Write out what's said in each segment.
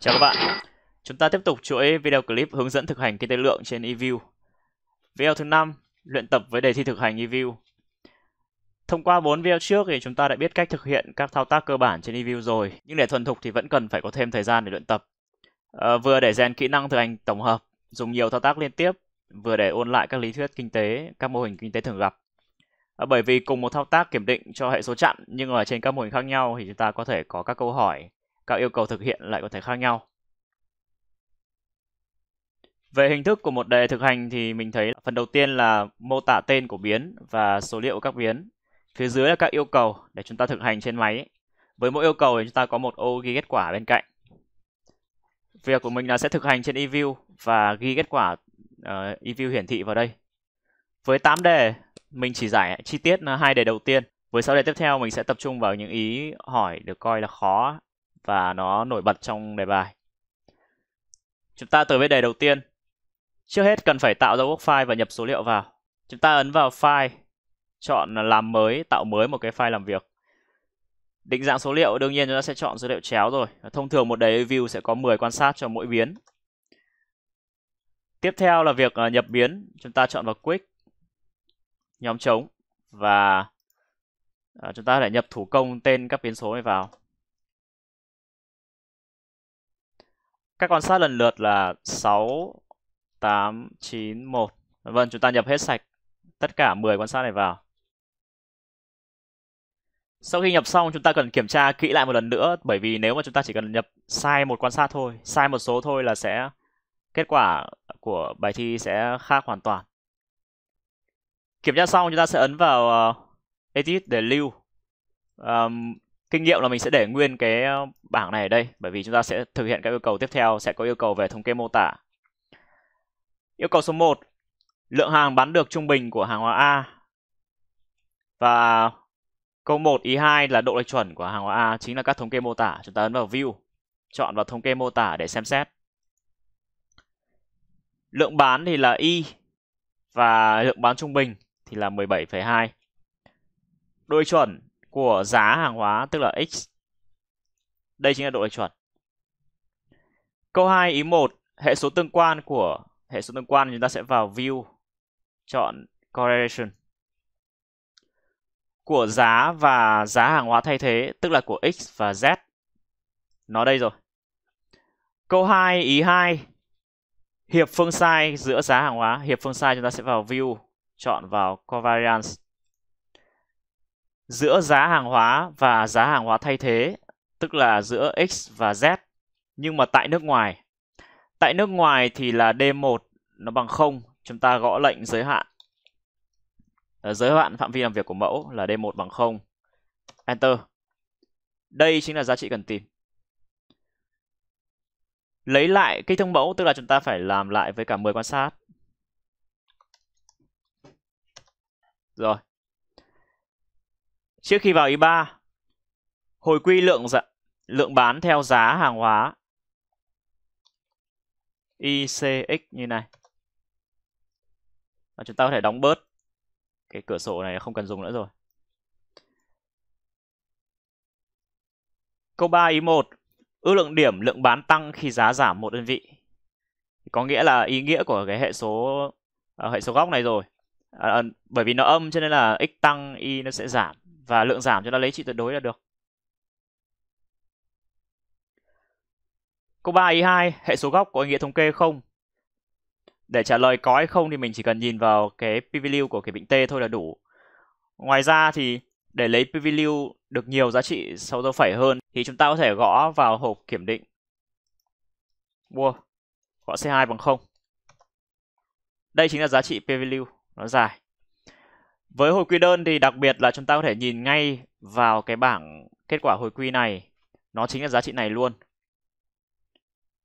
Chào các bạn. Chúng ta tiếp tục chuỗi video clip hướng dẫn thực hành kinh tế lượng trên eView. Video thứ 5, luyện tập với đề thi thực hành eView. Thông qua 4 video trước thì chúng ta đã biết cách thực hiện các thao tác cơ bản trên eView rồi, nhưng để thuần thục thì vẫn cần phải có thêm thời gian để luyện tập. À, vừa để rèn kỹ năng thực hành tổng hợp, dùng nhiều thao tác liên tiếp, vừa để ôn lại các lý thuyết kinh tế, các mô hình kinh tế thường gặp. À, bởi vì cùng một thao tác kiểm định cho hệ số chặn nhưng ở trên các mô hình khác nhau thì chúng ta có thể có các câu hỏi các yêu cầu thực hiện lại có thể khác nhau. Về hình thức của một đề thực hành thì mình thấy phần đầu tiên là mô tả tên của biến và số liệu của các biến. Phía dưới là các yêu cầu để chúng ta thực hành trên máy. Với mỗi yêu cầu thì chúng ta có một ô ghi kết quả bên cạnh. Việc của mình là sẽ thực hành trên eView và ghi kết quả uh, eView hiển thị vào đây. Với 8 đề, mình chỉ giải chi tiết hai đề đầu tiên. Với 6 đề tiếp theo mình sẽ tập trung vào những ý hỏi được coi là khó và nó nổi bật trong đề bài. Chúng ta tới với đề đầu tiên. Trước hết cần phải tạo ra file và nhập số liệu vào. Chúng ta ấn vào file, chọn làm mới, tạo mới một cái file làm việc. Định dạng số liệu đương nhiên chúng ta sẽ chọn số liệu chéo rồi. Thông thường một đề view sẽ có 10 quan sát cho mỗi biến. Tiếp theo là việc ờ, nhập biến, chúng ta chọn vào quick, nhóm trống và ờ, chúng ta có nhập thủ công tên các biến số này vào. Các con sát lần lượt là 6, 8, 9, 1. Vâng, chúng ta nhập hết sạch tất cả 10 con sát này vào. Sau khi nhập xong chúng ta cần kiểm tra kỹ lại một lần nữa bởi vì nếu mà chúng ta chỉ cần nhập sai một quan sát thôi, sai một số thôi là sẽ kết quả của bài thi sẽ khác hoàn toàn. Kiểm tra xong chúng ta sẽ ấn vào uh, edit để lưu. Um, kinh nghiệm là mình sẽ để nguyên cái ờ, bảng này ở đây bởi vì chúng ta sẽ thực hiện các yêu cầu tiếp theo sẽ có yêu cầu về thống kê mô tả yêu cầu số 1 lượng hàng bán được trung bình của hàng hóa A và câu 1 ý 2 là độ lệch chuẩn của hàng hóa A chính là các thống kê mô tả chúng ta ấn vào view chọn vào thống kê mô tả để xem xét lượng bán thì là Y và lượng bán trung bình thì là 17,2 đôi chuẩn của giá hàng hóa tức là x. Đây chính là độ lệch chuẩn. Câu 2 ý 1, hệ số tương quan của hệ số tương quan chúng ta sẽ vào view chọn correlation của giá và giá hàng hóa thay thế tức là của x và z. Nó đây rồi. Câu 2 ý 2 hiệp phương sai giữa giá hàng hóa, hiệp phương sai chúng ta sẽ vào view, chọn vào covariance giữa giá hàng hóa và giá hàng hóa thay thế, tức là giữa X và Z, nhưng mà tại nước ngoài. Tại nước ngoài thì là D1 nó bằng 0, chúng ta gõ lệnh giới hạn. Ở ờ, giới hạn phạm vi làm việc của mẫu là D1 bằng 0. Enter. Đây chính là giá trị cần tìm. Lấy lại kích thước mẫu, tức là chúng ta phải làm lại với cả 10 quan sát. Rồi, Trước khi vào Y3, hồi quy lượng dạ, lượng bán theo giá hàng hóa ICX như này. Và chúng ta có thể đóng bớt cái cửa sổ này không cần dùng nữa rồi. Câu 3 ý 1, ước lượng điểm lượng bán tăng khi giá giảm một đơn vị. Có nghĩa là ý nghĩa của cái hệ số à, hệ số góc này rồi. À, bởi vì nó âm cho nên là x tăng y nó sẽ giảm và lượng giảm cho nó lấy trị tuyệt đối là được. Câu 3 ý 2, hệ số góc có ý nghĩa thống kê không? Để trả lời có hay không thì mình chỉ cần nhìn vào cái p-value của cái bệnh T thôi là đủ. Ngoài ra thì để lấy p-value được nhiều giá trị sau dấu phẩy hơn thì chúng ta có thể gõ vào hộp kiểm định. Wow, gõ C2 bằng 0. Đây chính là giá trị p-value nó dài. Với hồi quy đơn thì đặc biệt là chúng ta có thể nhìn ngay vào cái bảng kết quả hồi quy này. Nó chính là giá trị này luôn.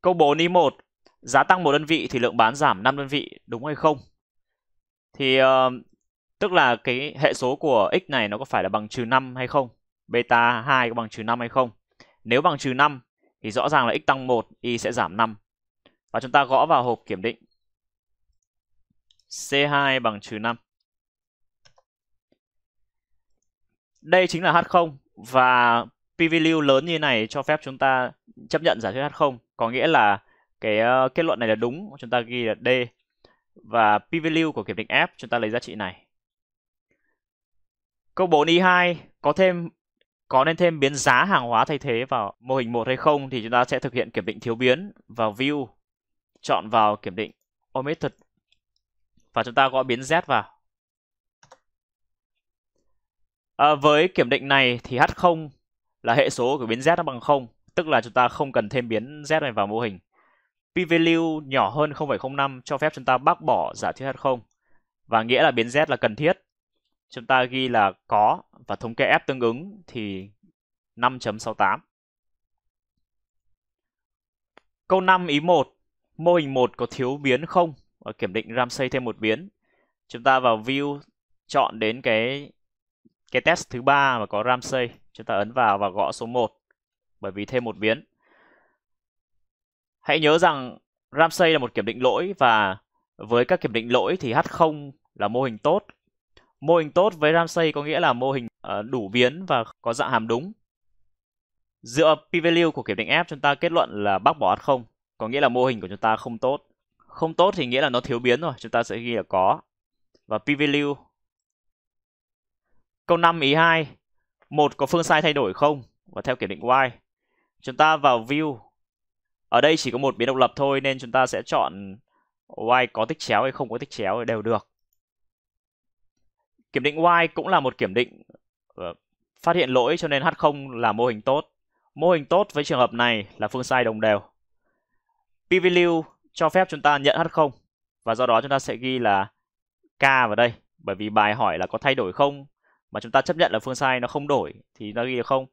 Câu 4 y 1, giá tăng một đơn vị thì lượng bán giảm 5 đơn vị, đúng hay không? Thì uh, tức là cái hệ số của x này nó có phải là bằng trừ 5 hay không? Beta 2 có bằng trừ 5 hay không? Nếu bằng trừ 5 thì rõ ràng là x tăng 1, y sẽ giảm 5. Và chúng ta gõ vào hộp kiểm định. C2 bằng trừ 5. đây chính là H0 và PV lớn như này cho phép chúng ta chấp nhận giả thuyết H0 có nghĩa là cái uh, kết luận này là đúng chúng ta ghi là D và P của kiểm định F chúng ta lấy giá trị này câu 4 Y2 có thêm có nên thêm biến giá hàng hóa thay thế vào mô hình 1 hay không thì chúng ta sẽ thực hiện kiểm định thiếu biến vào view chọn vào kiểm định omethod và chúng ta gọi biến Z vào À, với kiểm định này thì H0 là hệ số của biến Z nó bằng 0, tức là chúng ta không cần thêm biến Z này vào mô hình. P-value nhỏ hơn 0,05 cho phép chúng ta bác bỏ giả thuyết H0 và nghĩa là biến Z là cần thiết. Chúng ta ghi là có và thống kê F tương ứng thì 5.68. Câu 5 ý 1, mô hình 1 có thiếu biến không? và kiểm định Ramsey thêm một biến. Chúng ta vào view chọn đến cái cái test thứ ba mà có Ramsey, chúng ta ấn vào và gõ số 1 bởi vì thêm một biến. Hãy nhớ rằng Ramsey là một kiểm định lỗi và với các kiểm định lỗi thì H0 là mô hình tốt. Mô hình tốt với Ramsey có nghĩa là mô hình ờ, đủ biến và có dạng hàm đúng. Dựa p-value của kiểm định F chúng ta kết luận là bác bỏ H0, có nghĩa là mô hình của chúng ta không tốt. Không tốt thì nghĩa là nó thiếu biến rồi, chúng ta sẽ ghi là có. Và p-value Câu 5 ý 2. Một có phương sai thay đổi không? Và theo kiểm định y. Chúng ta vào view. Ở đây chỉ có một biến độc lập thôi nên chúng ta sẽ chọn y có tích chéo hay không có tích chéo đều được. Kiểm định y cũng là một kiểm định ờ, phát hiện lỗi cho nên H0 là mô hình tốt. Mô hình tốt với trường hợp này là phương sai đồng đều. P-value cho phép chúng ta nhận H0 và do đó chúng ta sẽ ghi là K vào đây bởi vì bài hỏi là có thay đổi không mà chúng ta chấp nhận là phương sai nó không đổi thì nó ghi được không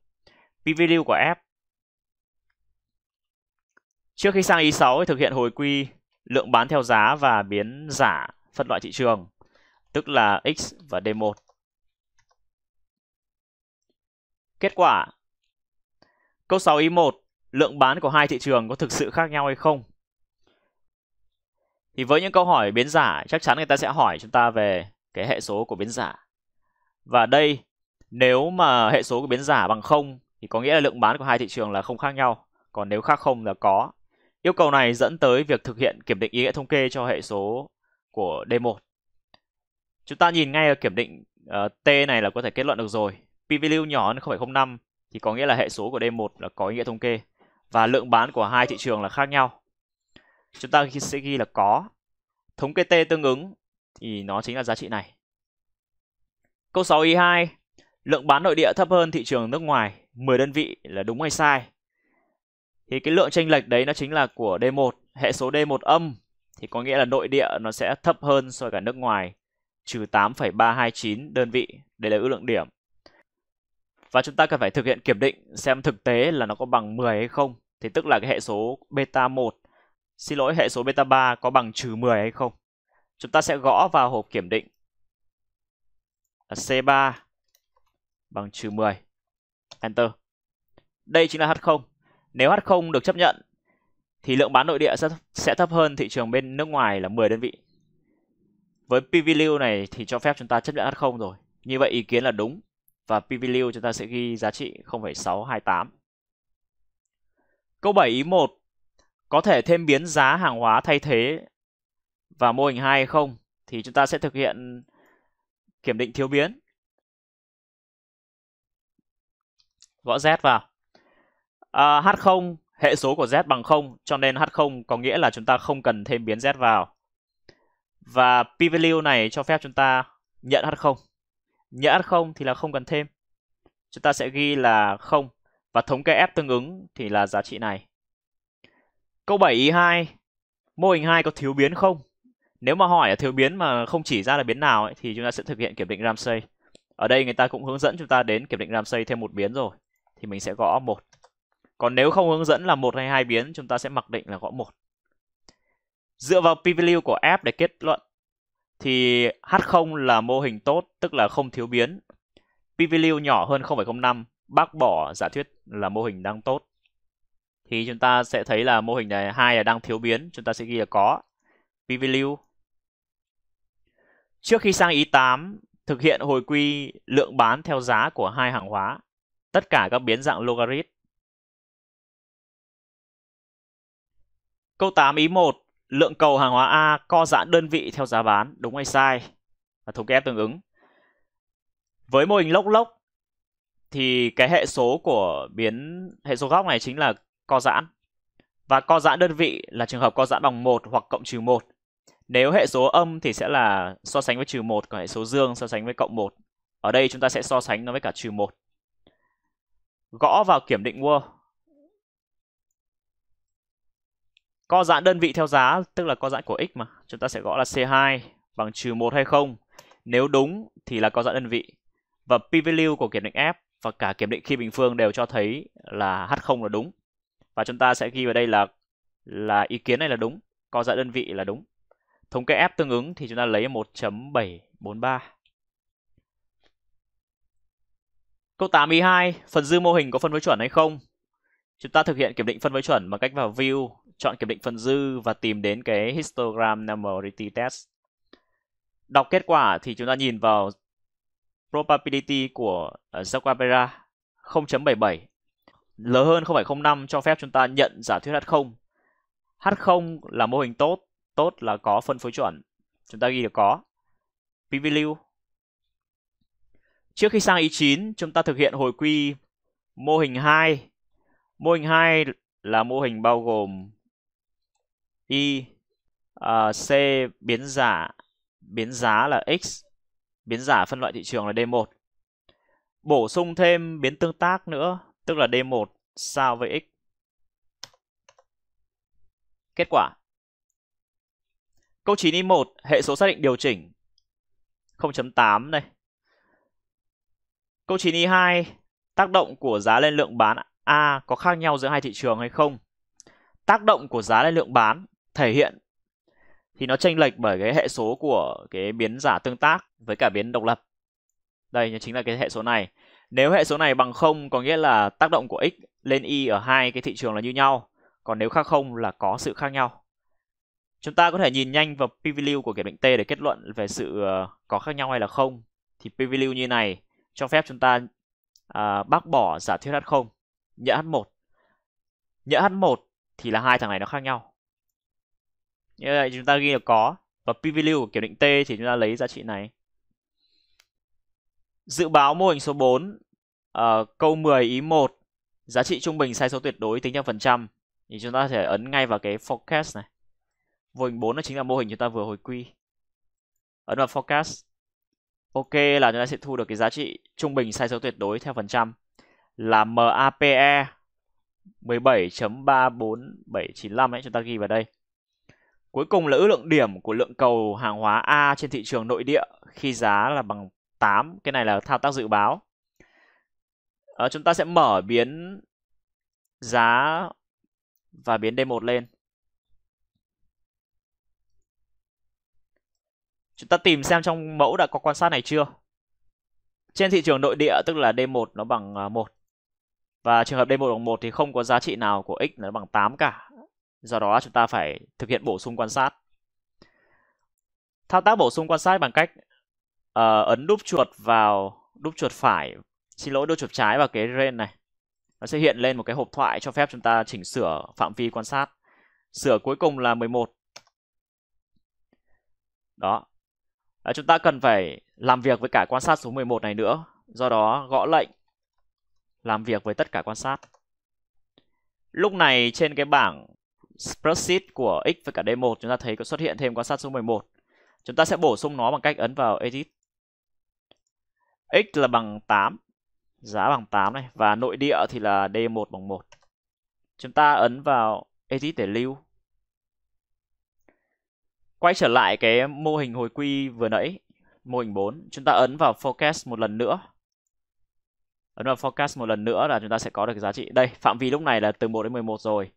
PV lưu của F trước khi sang ý 6 thì thực hiện hồi quy lượng bán theo giá và biến giả phân loại thị trường tức là X và D1 kết quả câu 6 ý 1 lượng bán của hai thị trường có thực sự khác nhau hay không thì với những câu hỏi biến giả chắc chắn người ta sẽ hỏi chúng ta về cái hệ số của biến giả và đây nếu mà hệ số của biến giả bằng 0 thì có nghĩa là lượng bán của hai thị trường là không khác nhau, còn nếu khác không là có. Yêu cầu này dẫn tới việc thực hiện kiểm định ý nghĩa thống kê cho hệ số của D1. Chúng ta nhìn ngay ở kiểm định uh, T này là có thể kết luận được rồi. P-value nhỏ hơn 0,05 thì có nghĩa là hệ số của D1 là có ý nghĩa thống kê và lượng bán của hai thị trường là khác nhau. Chúng ta sẽ ghi là có. Thống kê T tương ứng thì nó chính là giá trị này. Câu 6 ý 2, lượng bán nội địa thấp hơn thị trường nước ngoài 10 đơn vị là đúng hay sai? Thì cái lượng chênh lệch đấy nó chính là của D1, hệ số D1 âm thì có nghĩa là nội địa nó sẽ thấp hơn so với cả nước ngoài trừ 8,329 đơn vị, đây là ước lượng điểm. Và chúng ta cần phải thực hiện kiểm định xem thực tế là nó có bằng 10 hay không. Thì tức là cái hệ số beta 1, xin lỗi hệ số beta 3 có bằng trừ 10 hay không. Chúng ta sẽ gõ vào hộp kiểm định là C3 bằng trừ 10. Enter. Đây chính là H0. Nếu H0 được chấp nhận thì lượng bán nội địa sẽ, sẽ thấp hơn thị trường bên nước ngoài là 10 đơn vị. Với PV này thì cho phép chúng ta chấp nhận H0 rồi. Như vậy ý kiến là đúng và PV chúng ta sẽ ghi giá trị 0,628. Câu 7 ý 1 có thể thêm biến giá hàng hóa thay thế và mô hình 2 hay không thì chúng ta sẽ thực hiện kiểm định thiếu biến. Gõ Z vào. À, H0, hệ số của Z bằng 0, cho nên H0 có nghĩa là chúng ta không cần thêm biến Z vào. Và p-value này cho phép chúng ta nhận H0. Nhận H0 thì là không cần thêm. Chúng ta sẽ ghi là 0 và thống kê F tương ứng thì là giá trị này. Câu 7 y 2, mô hình 2 có thiếu biến không? Nếu mà hỏi ở thiếu biến mà không chỉ ra là biến nào ấy, thì chúng ta sẽ thực hiện kiểm định Ramsey. Ở đây người ta cũng hướng dẫn chúng ta đến kiểm định Ramsey thêm một biến rồi. Thì mình sẽ gõ một. Còn nếu không hướng dẫn là một hay hai biến, chúng ta sẽ mặc định là gõ một. Dựa vào p-value của f để kết luận thì H0 là mô hình tốt, tức là không thiếu biến. P-value nhỏ hơn 0,05, bác bỏ giả thuyết là mô hình đang tốt. Thì chúng ta sẽ thấy là mô hình này hai là đang thiếu biến, chúng ta sẽ ghi là có. P-value Trước khi sang ý e 8, thực hiện hồi quy lượng bán theo giá của hai hàng hóa, tất cả các biến dạng logarit. Câu 8 ý 1, lượng cầu hàng hóa A co giãn đơn vị theo giá bán, đúng hay sai? Và thống kê tương ứng. Với mô hình lốc lốc thì cái hệ số của biến hệ số góc này chính là co giãn. Và co giãn đơn vị là trường hợp co giãn bằng 1 hoặc cộng trừ 1. Nếu hệ số âm thì sẽ là so sánh với trừ 1, còn hệ số dương so sánh với cộng 1. Ở đây chúng ta sẽ so sánh nó với cả trừ 1. Gõ vào kiểm định Word. Co giãn đơn vị theo giá, tức là co giãn của x mà. Chúng ta sẽ gõ là C2 bằng trừ 1 hay không. Nếu đúng thì là co giãn đơn vị. Và p-value của kiểm định F và cả kiểm định khi bình phương đều cho thấy là H0 là đúng. Và chúng ta sẽ ghi vào đây là là ý kiến này là đúng, co giãn đơn vị là đúng thống kê F tương ứng thì chúng ta lấy 1.743. Câu 8 ý 2, phần dư mô hình có phân với chuẩn hay không? Chúng ta thực hiện kiểm định phân với chuẩn bằng cách vào view, chọn kiểm định phân dư và tìm đến cái histogram normality test. Đọc kết quả thì chúng ta nhìn vào probability của Zocapera 0.77 lớn hơn 0.05 cho phép chúng ta nhận giả thuyết H0. H0 là mô hình tốt tốt là có phân phối chuẩn chúng ta ghi được có pv lưu trước khi sang ý 9 chúng ta thực hiện hồi quy mô hình 2 mô hình 2 là mô hình bao gồm y uh, à, c biến giả biến giá là x biến giả phân loại thị trường là d1 bổ sung thêm biến tương tác nữa tức là d1 sao với x kết quả Câu 9 y 1, hệ số xác định điều chỉnh 0.8 này. Câu 9 y 2, tác động của giá lên lượng bán A có khác nhau giữa hai thị trường hay không? Tác động của giá lên lượng bán thể hiện thì nó chênh lệch bởi cái hệ số của cái biến giả tương tác với cả biến độc lập. Đây chính là cái hệ số này. Nếu hệ số này bằng 0 có nghĩa là tác động của x lên y ở hai cái thị trường là như nhau, còn nếu khác không là có sự khác nhau. Chúng ta có thể nhìn nhanh vào p-value của kiểm định T để kết luận về sự ờ, có khác nhau hay là không. Thì p-value như này cho phép chúng ta à, bác bỏ giả thuyết H0, nhỡ H1. Nhỡ H1 thì là hai thằng này nó khác nhau. Như vậy chúng ta ghi là có và p-value của kiểm định T thì chúng ta lấy giá trị này. Dự báo mô hình số 4 uh, ờ, câu 10 ý 1 giá trị trung bình sai số tuyệt đối tính theo phần trăm thì chúng ta có thể ấn ngay vào cái forecast này. Mô hình 4 nó chính là mô hình chúng ta vừa hồi quy. Ấn vào forecast. Ok là chúng ta sẽ thu được cái giá trị trung bình sai số tuyệt đối theo phần trăm là MAPE 17.34795 ấy chúng ta ghi vào đây. Cuối cùng là ước lượng điểm của lượng cầu hàng hóa A trên thị trường nội địa khi giá là bằng 8. Cái này là thao tác dự báo. À, chúng ta sẽ mở biến giá và biến D1 lên. Chúng ta tìm xem trong mẫu đã có quan sát này chưa. Trên thị trường nội địa tức là D1 nó bằng 1. À, Và trường hợp D1 bằng 1 thì không có giá trị nào của x nó bằng 8 cả. Do đó chúng ta phải thực hiện bổ sung quan sát. Thao tác bổ sung quan sát bằng cách uh, ấn đúp chuột vào đúp chuột phải, xin lỗi đúp chuột trái vào cái range này. Nó sẽ hiện lên một cái hộp thoại cho phép chúng ta chỉnh sửa phạm vi quan sát. Sửa cuối cùng là 11. Đó, à, chúng ta cần phải làm việc với cả quan sát số 11 này nữa do đó gõ lệnh làm việc với tất cả quan sát lúc này trên cái bảng spreadsheet của x với cả d1 chúng ta thấy có xuất hiện thêm quan sát số 11 chúng ta sẽ bổ sung nó bằng cách ấn vào edit x là bằng 8 giá bằng 8 này và nội địa thì là d1 bằng 1 chúng ta ấn vào edit để lưu quay trở lại cái mô hình hồi quy vừa nãy mô hình 4 chúng ta ấn vào forecast một lần nữa ấn vào forecast một lần nữa là chúng ta sẽ có được cái giá trị đây phạm vi lúc này là từ 1 đến 11 rồi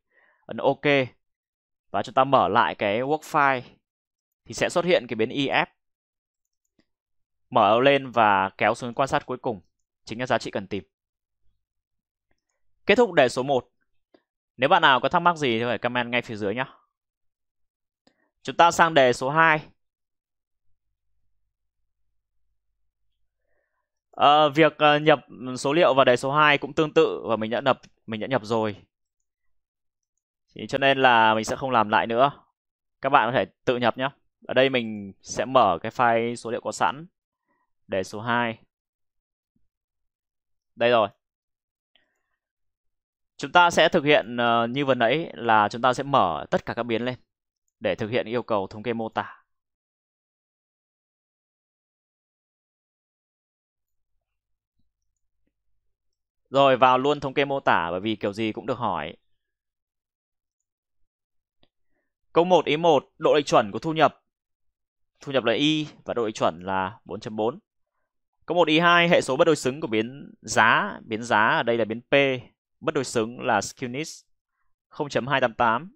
ấn ok và chúng ta mở lại cái work file thì sẽ xuất hiện cái biến if mở lên và kéo xuống quan sát cuối cùng chính là giá trị cần tìm kết thúc đề số 1 nếu bạn nào có thắc mắc gì thì phải comment ngay phía dưới nhé Chúng ta sang đề số 2. À, ờ, việc ờ, nhập số liệu vào đề số 2 cũng tương tự và mình đã nhập mình đã nhập rồi. Thì cho nên là mình sẽ không làm lại nữa. Các bạn có thể tự nhập nhé. Ở đây mình sẽ mở cái file số liệu có sẵn. Đề số 2. Đây rồi. Chúng ta sẽ thực hiện ờ, như vừa nãy là chúng ta sẽ mở tất cả các biến lên để thực hiện yêu cầu thống kê mô tả. Rồi vào luôn thống kê mô tả bởi vì kiểu gì cũng được hỏi. Câu 1 ý 1, độ lệch chuẩn của thu nhập. Thu nhập là y và độ lệch chuẩn là 4.4. Câu 1 ý 2, hệ số bất đối xứng của biến giá, biến giá ở đây là biến p, bất đối xứng là skewness 0.288.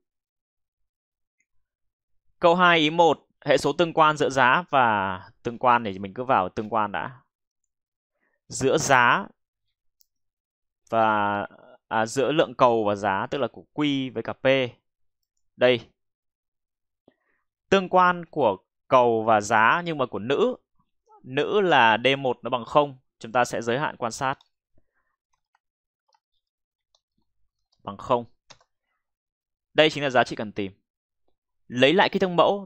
Câu 2 ý 1, hệ số tương quan giữa giá và tương quan thì mình cứ vào tương quan đã. Giữa giá và à, giữa lượng cầu và giá tức là của Q với cả P. Đây. Tương quan của cầu và giá nhưng mà của nữ. Nữ là D1 nó bằng 0, chúng ta sẽ giới hạn quan sát. Bằng 0. Đây chính là giá trị cần tìm lấy lại cái thông mẫu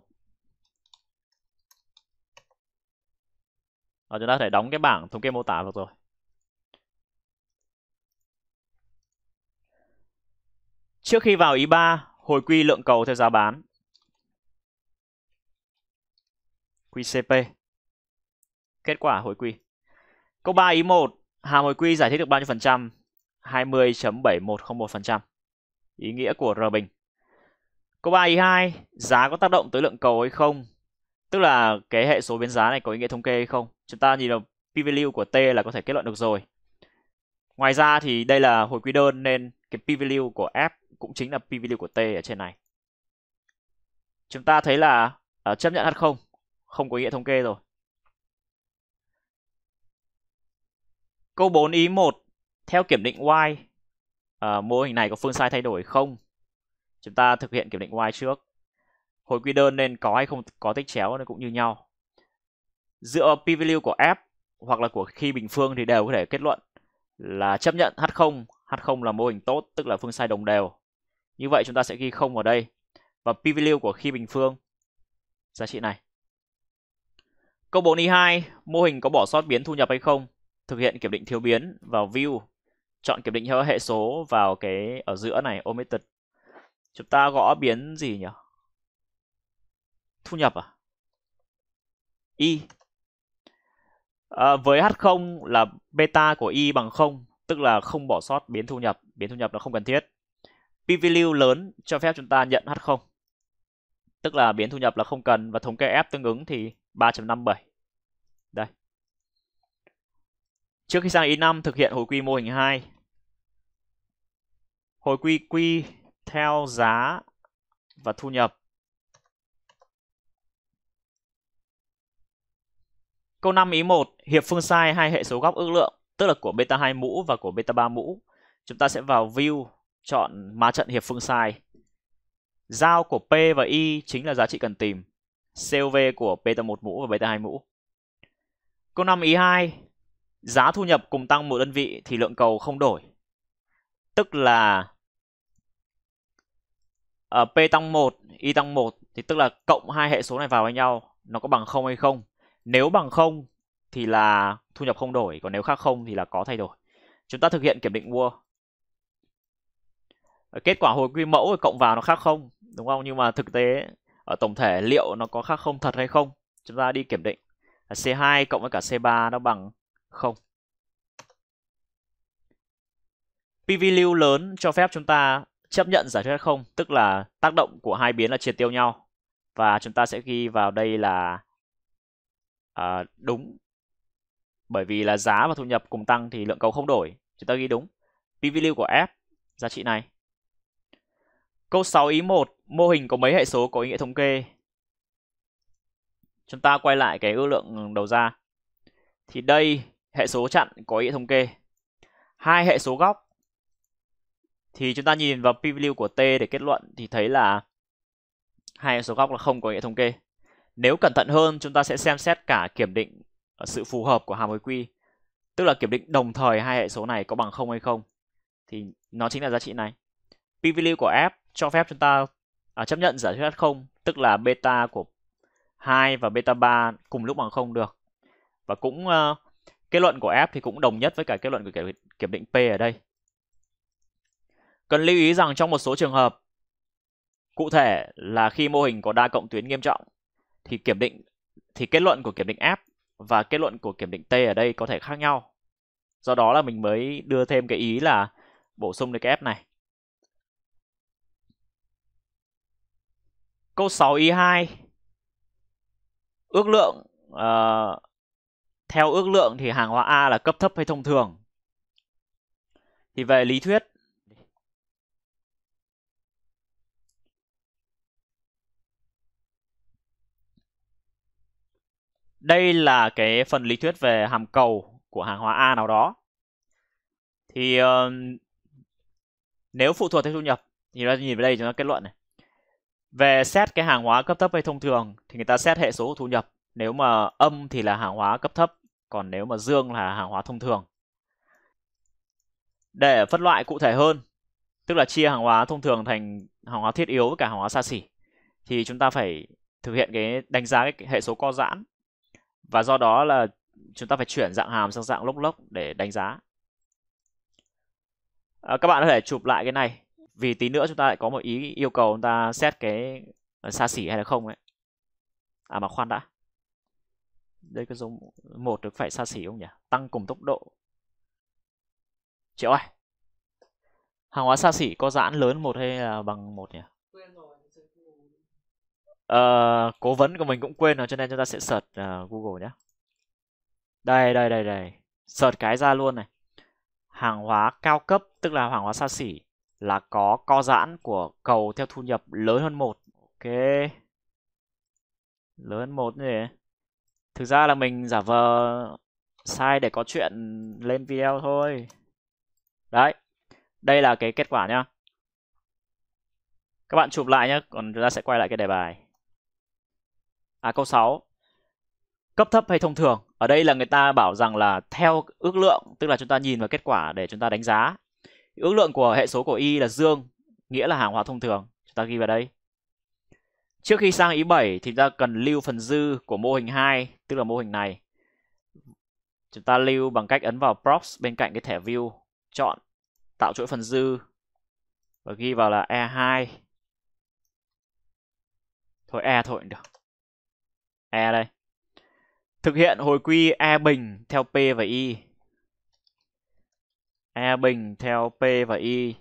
và ờ, chúng ta có đóng cái bảng thống kê mô tả được rồi trước khi vào ý 3 hồi quy lượng cầu theo giá bán quy CP kết quả hồi quy câu 3 ý 1 hàm hồi quy giải thích được bao nhiêu phần trăm 20.7101% ý nghĩa của R bình Câu 3 ý 2, giá có tác động tới lượng cầu hay không? Tức là cái hệ số biến giá này có ý nghĩa thống kê hay không? Chúng ta nhìn vào p value của T là có thể kết luận được rồi. Ngoài ra thì đây là hồi quy đơn nên cái p value của F cũng chính là p value của T ở trên này. Chúng ta thấy là uh, chấp nhận H0 không có ý nghĩa thống kê rồi. Câu 4 ý 1, theo kiểm định Y, uh, mô hình này có phương sai thay đổi không? chúng ta thực hiện kiểm định y trước hồi quy đơn nên có hay không có tích chéo nó cũng như nhau dựa p value của f hoặc là của khi bình phương thì đều có thể kết luận là chấp nhận h0 h0 là mô hình tốt tức là phương sai đồng đều như vậy chúng ta sẽ ghi không vào đây và p value của khi bình phương giá trị này câu 4 2 mô hình có bỏ sót biến thu nhập hay không thực hiện kiểm định thiếu biến vào view chọn kiểm định theo hệ số vào cái ở giữa này omitted chúng ta gõ biến gì nhỉ thu nhập à y à, với h0 là beta của y bằng 0 tức là không bỏ sót biến thu nhập biến thu nhập là không cần thiết p value lớn cho phép chúng ta nhận h0 tức là biến thu nhập là không cần và thống kê f tương ứng thì 3.57 đây trước khi sang y 5 thực hiện hồi quy mô hình 2 hồi quy quy theo giá và thu nhập. Câu 5 ý 1, hiệp phương sai hai hệ số góc ước lượng, tức là của beta 2 mũ và của beta 3 mũ. Chúng ta sẽ vào view, chọn ma trận hiệp phương sai. Giao của P và Y chính là giá trị cần tìm. COV của beta 1 mũ và beta 2 mũ. Câu 5 ý 2, giá thu nhập cùng tăng một đơn vị thì lượng cầu không đổi. Tức là uh, P tăng 1, Y tăng 1 thì tức là cộng hai hệ số này vào với nhau nó có bằng không hay không. Nếu bằng không thì là thu nhập không đổi, còn nếu khác không thì là có thay đổi. Chúng ta thực hiện kiểm định mua. Ờ, kết quả hồi quy mẫu cộng vào nó khác không, đúng không? Nhưng mà thực tế ở tổng thể liệu nó có khác không thật hay không? Chúng ta đi kiểm định. C2 cộng với cả C3 nó bằng 0. PV lưu lớn cho phép chúng ta chấp nhận giả thuyết không tức là tác động của hai biến là triệt tiêu nhau và chúng ta sẽ ghi vào đây là à, đúng bởi vì là giá và thu nhập cùng tăng thì lượng cầu không đổi chúng ta ghi đúng PV lưu của F giá trị này câu 6 ý 1 mô hình có mấy hệ số có ý nghĩa thống kê chúng ta quay lại cái ước lượng đầu ra thì đây hệ số chặn có ý nghĩa thống kê hai hệ số góc thì chúng ta nhìn vào p-value của t để kết luận thì thấy là hai số góc là không có nghĩa thống kê nếu cẩn thận hơn chúng ta sẽ xem xét cả kiểm định sự phù hợp của hàm hồi quy tức là kiểm định đồng thời hai hệ số này có bằng không hay không thì nó chính là giá trị này p-value của f cho phép chúng ta à, chấp nhận giả thuyết f0 tức là beta của 2 và beta 3 cùng lúc bằng không được và cũng uh, kết luận của f thì cũng đồng nhất với cả kết luận của kiểm định p ở đây Cần lưu ý rằng trong một số trường hợp, cụ thể là khi mô hình có đa cộng tuyến nghiêm trọng, thì kiểm định thì kết luận của kiểm định F và kết luận của kiểm định T ở đây có thể khác nhau. Do đó là mình mới đưa thêm cái ý là bổ sung đến cái F này. Câu 6Y2 Ước lượng uh, Theo ước lượng thì hàng hóa A là cấp thấp hay thông thường? Thì về lý thuyết đây là cái phần lý thuyết về hàm cầu của hàng hóa A nào đó thì uh, nếu phụ thuộc theo thu nhập thì ta nhìn vào đây chúng ta kết luận này về xét cái hàng hóa cấp thấp hay thông thường thì người ta xét hệ số thu nhập nếu mà âm thì là hàng hóa cấp thấp còn nếu mà dương là hàng hóa thông thường để phân loại cụ thể hơn tức là chia hàng hóa thông thường thành hàng hóa thiết yếu với cả hàng hóa xa xỉ thì chúng ta phải thực hiện cái đánh giá cái hệ số co giãn và do đó là chúng ta phải chuyển dạng hàm sang dạng lốc lốc để đánh giá à, các bạn có thể chụp lại cái này vì tí nữa chúng ta lại có một ý yêu cầu chúng ta xét cái xa xỉ hay là không ấy à mà khoan đã đây có giống một được phải xa xỉ không nhỉ tăng cùng tốc độ chị ơi hàng hóa xa xỉ có giãn lớn một hay là bằng một nhỉ uh, cố vấn của mình cũng quên rồi cho nên chúng ta sẽ search uh, Google nhé đây đây đây đây search cái ra luôn này hàng hóa cao cấp tức là hàng hóa xa xỉ là có co giãn của cầu theo thu nhập lớn hơn một ok lớn hơn một này thực ra là mình giả vờ sai để có chuyện lên video thôi đấy đây là cái kết quả nhá các bạn chụp lại nhé còn chúng ta sẽ quay lại cái đề bài à câu 6 cấp thấp hay thông thường ở đây là người ta bảo rằng là theo ước lượng tức là chúng ta nhìn vào kết quả để chúng ta đánh giá ước lượng của hệ số của y là dương nghĩa là hàng hóa thông thường chúng ta ghi vào đây trước khi sang ý 7 thì chúng ta cần lưu phần dư của mô hình 2 tức là mô hình này chúng ta lưu bằng cách ấn vào props bên cạnh cái thẻ view chọn tạo chuỗi phần dư và ghi vào là E2 thôi E thôi được E đây. Thực hiện hồi quy E bình theo P và Y. E bình theo P và Y.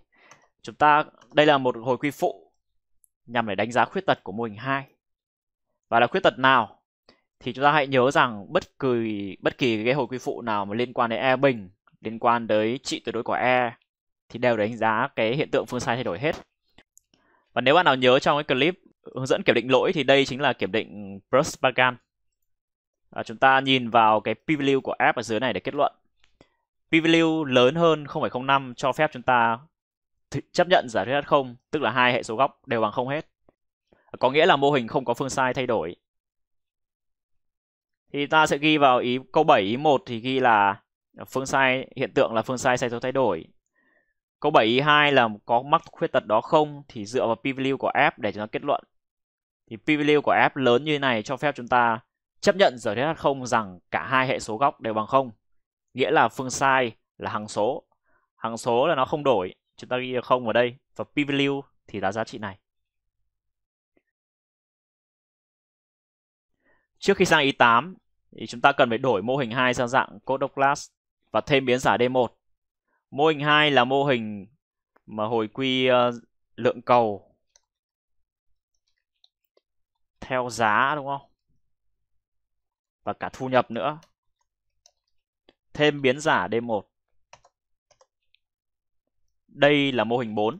Chúng ta đây là một hồi quy phụ nhằm để đánh giá khuyết tật của mô hình 2. Và là khuyết tật nào? Thì chúng ta hãy nhớ rằng bất kỳ bất kỳ cái hồi quy phụ nào mà liên quan đến E bình, liên quan tới trị tuyệt đối của E thì đều đánh giá cái hiện tượng phương sai thay đổi hết. Và nếu bạn nào nhớ trong cái clip hướng dẫn kiểm định lỗi thì đây chính là kiểm định Brusbagan. À, chúng ta nhìn vào cái p-value của app ở dưới này để kết luận. P-value lớn hơn 0,05 cho phép chúng ta chấp nhận giả thuyết không tức là hai hệ số góc đều bằng không hết. À, có nghĩa là mô hình không có phương sai thay đổi. Thì ta sẽ ghi vào ý câu 7 ý 1 thì ghi là phương sai hiện tượng là phương sai sai số thay đổi Câu 72 là có mắc khuyết tật đó không thì dựa vào p-value của app để chúng ta kết luận. Thì p-value của app lớn như thế này cho phép chúng ta chấp nhận giả thuyết không rằng cả hai hệ số góc đều bằng không. Nghĩa là phương sai là hằng số. Hằng số là nó không đổi, chúng ta ghi không vào đây và p-value thì là giá trị này. Trước khi sang ý 8 thì chúng ta cần phải đổi mô hình 2 sang dạng code of class và thêm biến giả D1 Mô hình 2 là mô hình mà hồi quy ờ, lượng cầu theo giá đúng không? Và cả thu nhập nữa. Thêm biến giả D1. Đây là mô hình 4.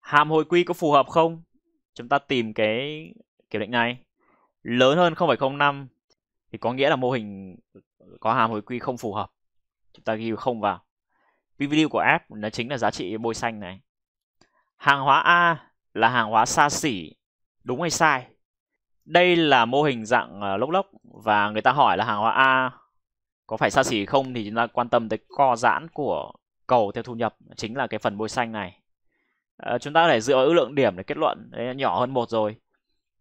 Hàm hồi quy có phù hợp không? Chúng ta tìm cái kiểu định này. Lớn hơn 0,05 thì có nghĩa là mô hình có hàm hồi quy không phù hợp chúng ta ghi không vào PVD của app nó chính là giá trị bôi xanh này hàng hóa A là hàng hóa xa xỉ đúng hay sai đây là mô hình dạng ờ, lốc lốc và người ta hỏi là hàng hóa A có phải xa xỉ không thì chúng ta quan tâm tới co giãn của cầu theo thu nhập chính là cái phần bôi xanh này à, chúng ta có thể dựa vào ước lượng điểm để kết luận đấy nhỏ hơn một rồi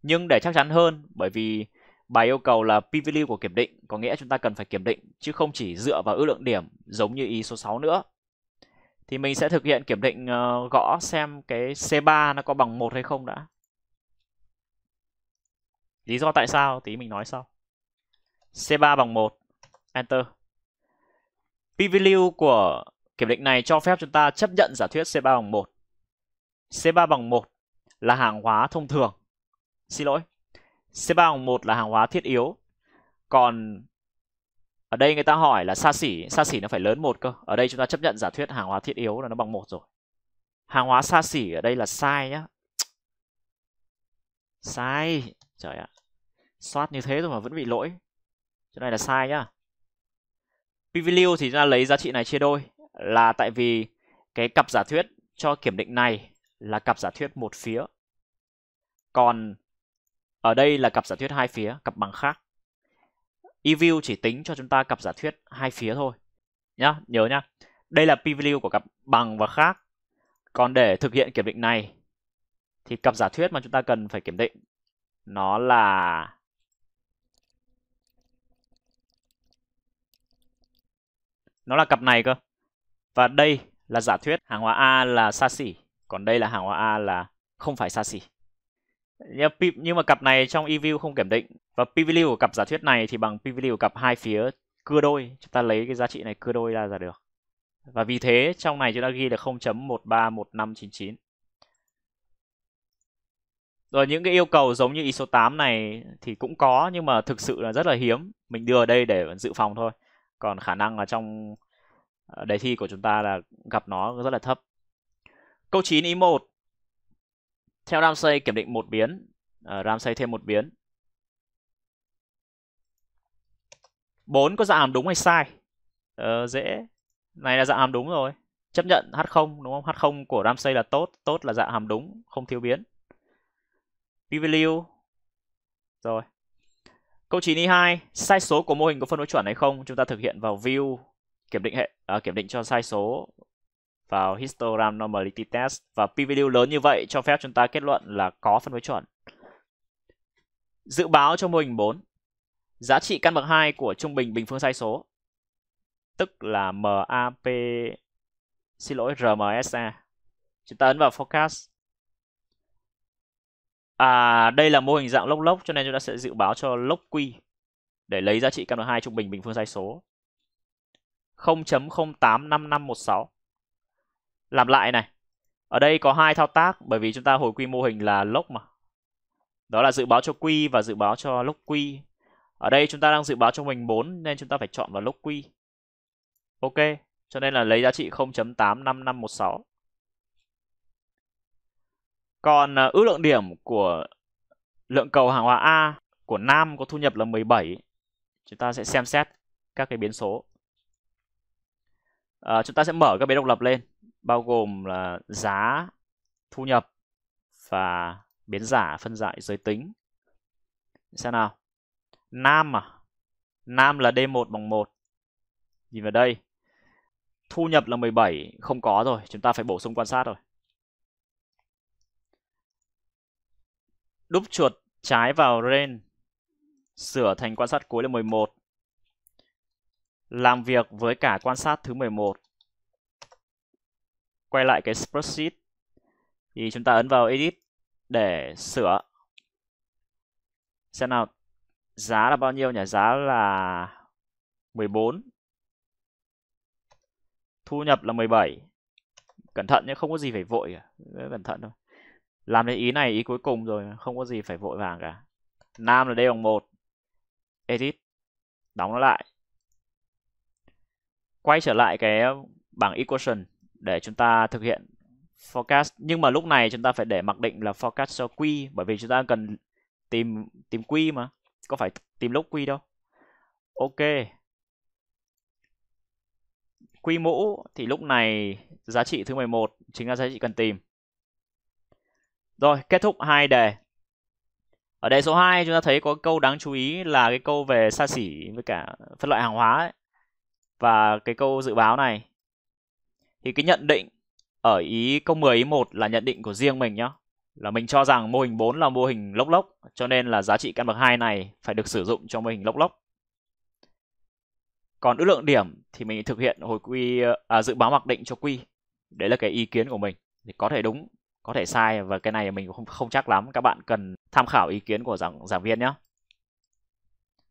nhưng để chắc chắn hơn bởi vì Bài yêu cầu là p-value của kiểm định, có nghĩa chúng ta cần phải kiểm định chứ không chỉ dựa vào ước lượng điểm giống như ý số 6 nữa. Thì mình sẽ thực hiện kiểm định ờ, gõ xem cái C3 nó có bằng 1 hay không đã. Lý do tại sao tí mình nói sau. C3 bằng 1, enter. P-value của kiểm định này cho phép chúng ta chấp nhận giả thuyết C3 bằng 1. C3 bằng 1 là hàng hóa thông thường. Xin lỗi, C3 mùng 1 là hàng hóa thiết yếu. Còn ở đây người ta hỏi là xa xỉ, xa xỉ nó phải lớn một cơ. Ở đây chúng ta chấp nhận giả thuyết hàng hóa thiết yếu là nó bằng một rồi. Hàng hóa xa xỉ ở đây là sai nhá. Sai. Trời ạ. Soát như thế rồi mà vẫn bị lỗi. Chỗ này là sai nhá. PVLU thì chúng ta lấy giá trị này chia đôi là tại vì cái cặp giả thuyết cho kiểm định này là cặp giả thuyết một phía. Còn ở đây là cặp giả thuyết hai phía, cặp bằng khác. EVIL chỉ tính cho chúng ta cặp giả thuyết hai phía thôi. Nhá, nhớ nhá. Đây là p-value của cặp bằng và khác. Còn để thực hiện kiểm định này thì cặp giả thuyết mà chúng ta cần phải kiểm định nó là nó là cặp này cơ. Và đây là giả thuyết hàng hóa A là xa xỉ, còn đây là hàng hóa A là không phải xa xỉ nhưng mà cặp này trong EVU không kiểm định và PVL của cặp giả thuyết này thì bằng PVL của cặp hai phía cưa đôi chúng ta lấy cái giá trị này cưa đôi ra là được và vì thế trong này chúng ta ghi được 0.131599 rồi những cái yêu cầu giống như ISO 8 này thì cũng có nhưng mà thực sự là rất là hiếm mình đưa ở đây để dự phòng thôi còn khả năng là trong ờ, đề thi của chúng ta là gặp nó rất là thấp câu 9 ý 1 theo Ramsey kiểm định một biến uh, ờ, Ramsey thêm một biến 4 có dạng hàm đúng hay sai uh, dễ này là dạng hàm đúng rồi chấp nhận H0 đúng không H0 của Ramsey là tốt tốt là dạng hàm đúng không thiếu biến p-value rồi câu 9 đi 2 sai số của mô hình có phân đối chuẩn hay không chúng ta thực hiện vào view kiểm định hệ à, kiểm định cho sai số vào histogram normality test và p-value lớn như vậy cho phép chúng ta kết luận là có phân phối chuẩn. Dự báo cho mô hình 4, giá trị căn bậc 2 của trung bình bình phương sai số, tức là MAP, xin lỗi RMSA. Chúng ta ấn vào forecast. À, đây là mô hình dạng lốc lốc cho nên chúng ta sẽ dự báo cho lốc quy để lấy giá trị căn bậc 2 trung bình bình phương sai số 0.085516 làm lại này ở đây có hai thao tác bởi vì chúng ta hồi quy mô hình là lốc mà đó là dự báo cho quy và dự báo cho lốc quy ở đây chúng ta đang dự báo cho mình 4 nên chúng ta phải chọn vào lốc quy ok cho nên là lấy giá trị 0.85516 còn ờ, ước lượng điểm của lượng cầu hàng hóa A của Nam có thu nhập là 17 chúng ta sẽ xem xét các cái biến số à, chúng ta sẽ mở các biến độc lập lên bao gồm là giá thu nhập và biến giả phân giải giới tính xem nào nam à nam là D1 bằng 1 nhìn vào đây thu nhập là 17 không có rồi chúng ta phải bổ sung quan sát rồi đúp chuột trái vào range sửa thành quan sát cuối là 11 làm việc với cả quan sát thứ 11 quay lại cái spreadsheet thì chúng ta ấn vào edit để sửa xem nào giá là bao nhiêu nhỉ giá là 14 thu nhập là 17 cẩn thận nhé không có gì phải vội cả cẩn thận thôi làm đến ý này ý cuối cùng rồi không có gì phải vội vàng cả nam là d bằng một edit đóng nó lại quay trở lại cái bảng equation để chúng ta thực hiện forecast nhưng mà lúc này chúng ta phải để mặc định là forecast cho Q bởi vì chúng ta cần tìm tìm Q mà có phải tìm lúc Q đâu ok Q mũ thì lúc này giá trị thứ 11 chính là giá trị cần tìm rồi kết thúc hai đề ở đề số 2 chúng ta thấy có câu đáng chú ý là cái câu về xa xỉ với cả phân loại hàng hóa ấy. và cái câu dự báo này thì cái nhận định ở ý câu 10 ý 1 là nhận định của riêng mình nhá. Là mình cho rằng mô hình 4 là mô hình lốc lốc cho nên là giá trị căn bậc 2 này phải được sử dụng cho mô hình lốc lốc. Còn ước lượng điểm thì mình thực hiện hồi quy à, dự báo mặc định cho quy. Đấy là cái ý kiến của mình. Thì có thể đúng, có thể sai và cái này mình cũng không, không chắc lắm. Các bạn cần tham khảo ý kiến của giảng giảng viên nhé.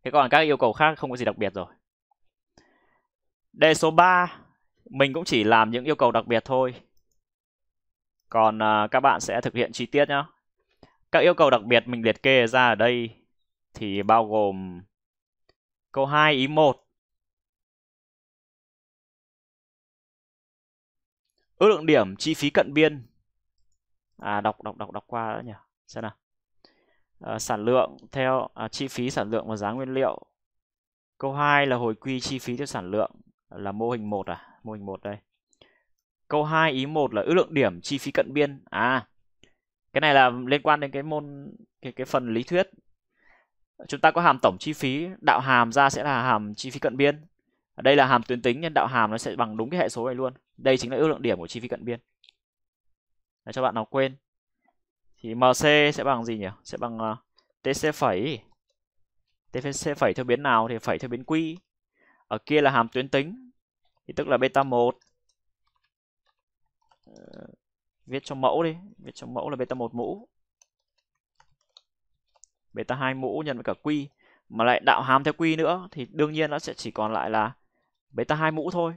Thế còn các yêu cầu khác không có gì đặc biệt rồi. Đề số 3 mình cũng chỉ làm những yêu cầu đặc biệt thôi còn à, các bạn sẽ thực hiện chi tiết nhé các yêu cầu đặc biệt mình liệt kê ra ở đây thì bao gồm câu 2 ý 1 ước lượng điểm chi phí cận biên à đọc đọc đọc đọc qua đã nhỉ xem nào à, sản lượng theo à, chi phí sản lượng và giá nguyên liệu câu 2 là hồi quy chi phí theo sản lượng là mô hình 1 à mô hình một đây câu 2 ý 1 là ước lượng điểm chi phí cận biên à cái này là liên quan đến cái môn cái cái phần lý thuyết chúng ta có hàm tổng chi phí đạo hàm ra sẽ là hàm chi phí cận biên ở đây là hàm tuyến tính nhân đạo hàm nó sẽ bằng đúng cái hệ số này luôn đây chính là ước lượng điểm của chi phí cận biên để cho bạn nào quên thì mc sẽ bằng gì nhỉ sẽ bằng ờ, tc phẩy tc phẩy theo biến nào thì phẩy theo biến quy ở kia là hàm tuyến tính thì tức là beta 1 ờ, viết trong mẫu đi viết trong mẫu là beta 1 mũ beta 2 mũ nhân với cả quy mà lại đạo hàm theo quy nữa thì đương nhiên nó sẽ chỉ còn lại là beta 2 mũ thôi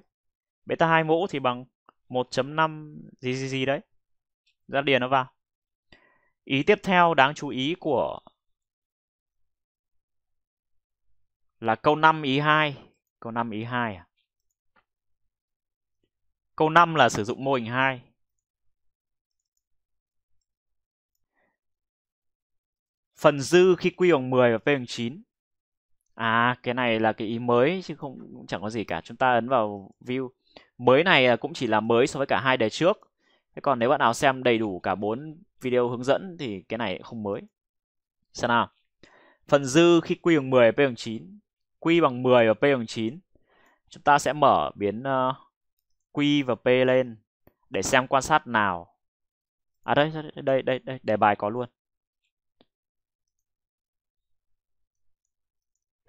beta 2 mũ thì bằng 1.5 gì gì gì đấy ra điền nó vào ý tiếp theo đáng chú ý của là câu 5 ý 2 câu 5 ý 2 à Câu 5 là sử dụng mô hình 2. Phần dư khi Q bằng 10 và P bằng 9. À, cái này là cái ý mới chứ không cũng chẳng có gì cả. Chúng ta ấn vào view. Mới này cũng chỉ là mới so với cả hai đề trước. Thế còn nếu bạn nào xem đầy đủ cả bốn video hướng dẫn thì cái này không mới. Xem nào. Phần dư khi Q bằng 10 và P bằng 9. Q bằng 10 và P bằng 9. Chúng ta sẽ mở biến uh, Q và P lên để xem quan sát nào. À đây, đây, đây, đây, đề bài có luôn.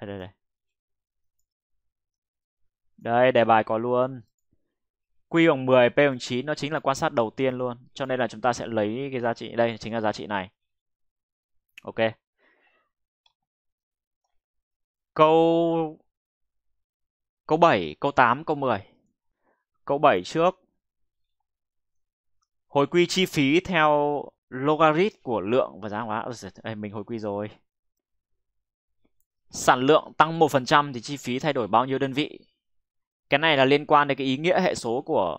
Đây, đây, đây. Đây, đề bài có luôn. Q bằng 10, P bằng 9 nó chính là quan sát đầu tiên luôn. Cho nên là chúng ta sẽ lấy cái giá trị đây chính là giá trị này. Ok. Câu câu 7, câu 8, câu 10. Câu 7 trước. Hồi quy chi phí theo logarit của lượng và giá hóa. Ôi mình hồi quy rồi. Sản lượng tăng 1% thì chi phí thay đổi bao nhiêu đơn vị? Cái này là liên quan đến cái ý nghĩa hệ số của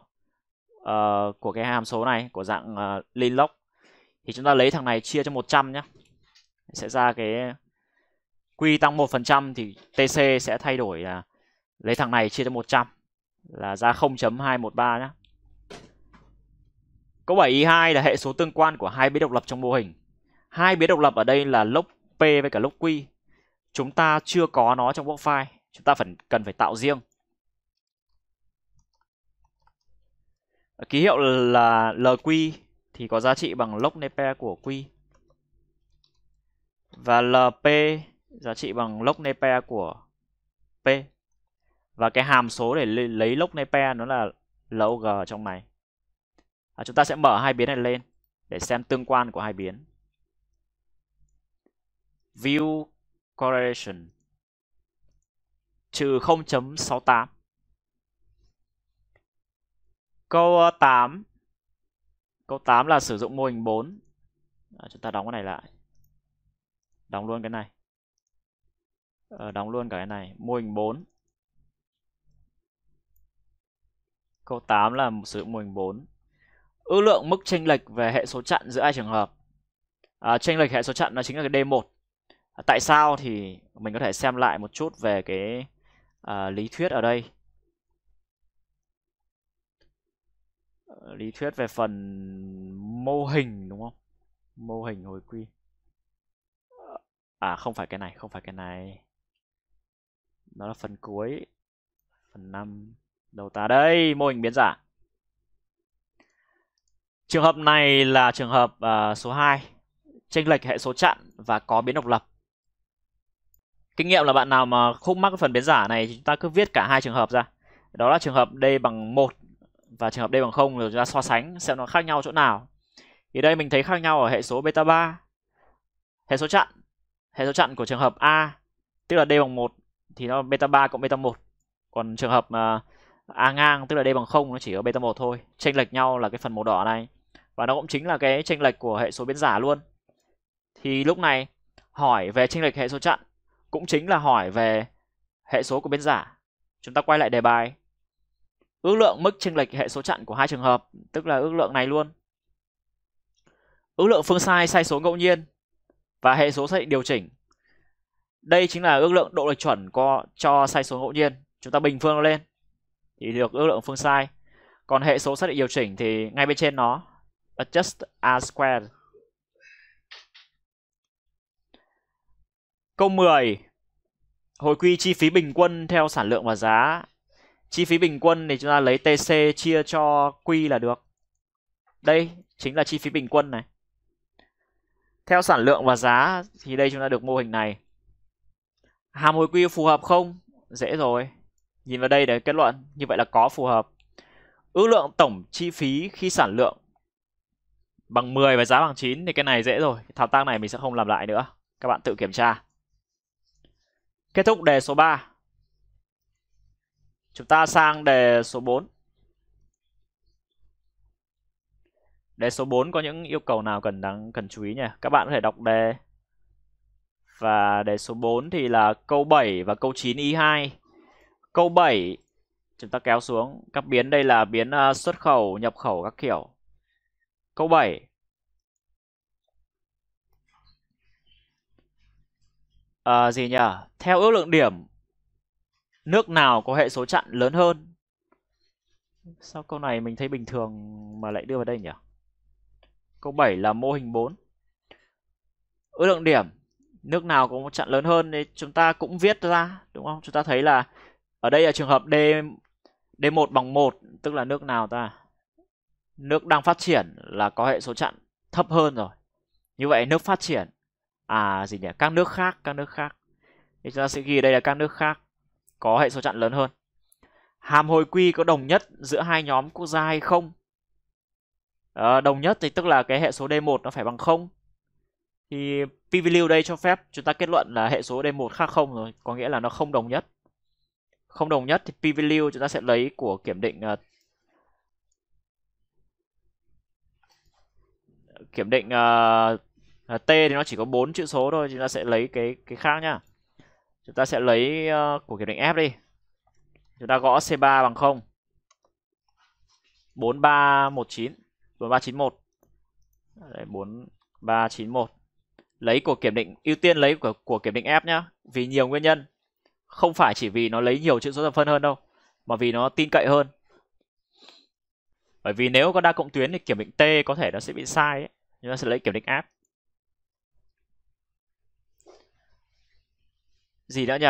uh, của cái hàm số này, của dạng uh, ờ, Linlock. Thì chúng ta lấy thằng này chia cho 100 nhé. Sẽ ra cái quy tăng 1% thì TC sẽ thay đổi là lấy thằng này chia cho 100 là ra 0.213 nhé. Câu 7 ý 2 là hệ số tương quan của hai biến độc lập trong mô hình. Hai biến độc lập ở đây là log P với cả log Q. Chúng ta chưa có nó trong box file, chúng ta phần cần phải tạo riêng. Ký hiệu là LQ thì có giá trị bằng log nepe của Q. Và LP giá trị bằng log nepe của P và cái hàm số để lấy lốc pair nó là log trong này à, chúng ta sẽ mở hai biến này lên để xem tương quan của hai biến view correlation trừ 0.68 câu 8 ờ, câu 8 là sử dụng mô hình 4 à, chúng ta đóng cái này lại đóng luôn cái này à, đóng luôn cả cái này mô hình 4 Câu 8 là một sử dụng mô hình 4. Ước lượng mức chênh lệch về hệ số chặn giữa hai trường hợp. À, chênh lệch hệ số chặn nó chính là cái D1. À, tại sao thì mình có thể xem lại một chút về cái à, lý thuyết ở đây. Lý thuyết về phần mô hình đúng không? Mô hình hồi quy. À không phải cái này, không phải cái này. Nó là phần cuối. Phần 5. Đầu ta đây, mô hình biến giả. Trường hợp này là trường hợp uh, số 2, chênh lệch hệ số chặn và có biến độc lập. Kinh nghiệm là bạn nào mà không mắc cái phần biến giả này chúng ta cứ viết cả hai trường hợp ra. Đó là trường hợp D bằng 1 và trường hợp D bằng 0 rồi chúng ta so sánh xem nó khác nhau chỗ nào. Thì đây mình thấy khác nhau ở hệ số beta 3. Hệ số chặn, hệ số chặn của trường hợp A tức là D bằng 1 thì nó beta 3 cộng beta 1. Còn trường hợp uh, a ngang tức là d bằng không nó chỉ ở beta một thôi chênh lệch nhau là cái phần màu đỏ này và nó cũng chính là cái chênh lệch của hệ số biến giả luôn thì lúc này hỏi về chênh lệch hệ số chặn cũng chính là hỏi về hệ số của biến giả chúng ta quay lại đề bài ước lượng mức chênh lệch hệ số chặn của hai trường hợp tức là ước lượng này luôn ước lượng phương sai sai số ngẫu nhiên và hệ số xác điều chỉnh đây chính là ước lượng độ lệch chuẩn co cho sai số ngẫu nhiên chúng ta bình phương nó lên thì được ước lượng phương sai còn hệ số xác định điều chỉnh thì ngay bên trên nó adjust a square câu 10 hồi quy chi phí bình quân theo sản lượng và giá chi phí bình quân thì chúng ta lấy TC chia cho Q là được đây chính là chi phí bình quân này theo sản lượng và giá thì đây chúng ta được mô hình này hàm hồi quy phù hợp không dễ rồi Nhìn vào đây để kết luận như vậy là có phù hợp. Ước lượng tổng chi phí khi sản lượng bằng 10 và giá bằng 9 thì cái này dễ rồi. Thao tác này mình sẽ không làm lại nữa. Các bạn tự kiểm tra. Kết thúc đề số 3. Chúng ta sang đề số 4. Đề số 4 có những yêu cầu nào cần đáng cần chú ý nhỉ? Các bạn có thể đọc đề. Và đề số 4 thì là câu 7 và câu 9 y 2. Câu 7 chúng ta kéo xuống các biến đây là biến ờ, xuất khẩu, nhập khẩu các kiểu. Câu 7 à, ờ, gì nhỉ? Theo ước lượng điểm nước nào có hệ số chặn lớn hơn? Sao câu này mình thấy bình thường mà lại đưa vào đây nhỉ? Câu 7 là mô hình 4. Ước lượng điểm nước nào có một chặn lớn hơn thì chúng ta cũng viết ra đúng không? Chúng ta thấy là ở đây là trường hợp D D1 bằng 1 tức là nước nào ta? Nước đang phát triển là có hệ số chặn thấp hơn rồi. Như vậy nước phát triển à gì nhỉ? Các nước khác, các nước khác. Thì chúng ta sẽ ghi đây là các nước khác có hệ số chặn lớn hơn. Hàm hồi quy có đồng nhất giữa hai nhóm quốc gia hay không? À, đồng nhất thì tức là cái hệ số D1 nó phải bằng 0. Thì PVLU đây cho phép chúng ta kết luận là hệ số D1 khác không rồi, có nghĩa là nó không đồng nhất không đồng nhất thì p value chúng ta sẽ lấy của kiểm định uh, kiểm định uh, t thì nó chỉ có bốn chữ số thôi chúng ta sẽ lấy cái cái khác nhá chúng ta sẽ lấy uh, của kiểm định f đi chúng ta gõ c 3 bằng không bốn ba một chín bốn ba chín một bốn ba chín một lấy của kiểm định ưu tiên lấy của của kiểm định f nhá vì nhiều nguyên nhân không phải chỉ vì nó lấy nhiều chữ số thập phân hơn đâu mà vì nó tin cậy hơn bởi vì nếu có đa cộng tuyến thì kiểm định t có thể nó sẽ bị sai ấy. nhưng nó sẽ lấy kiểm định áp gì nữa nhỉ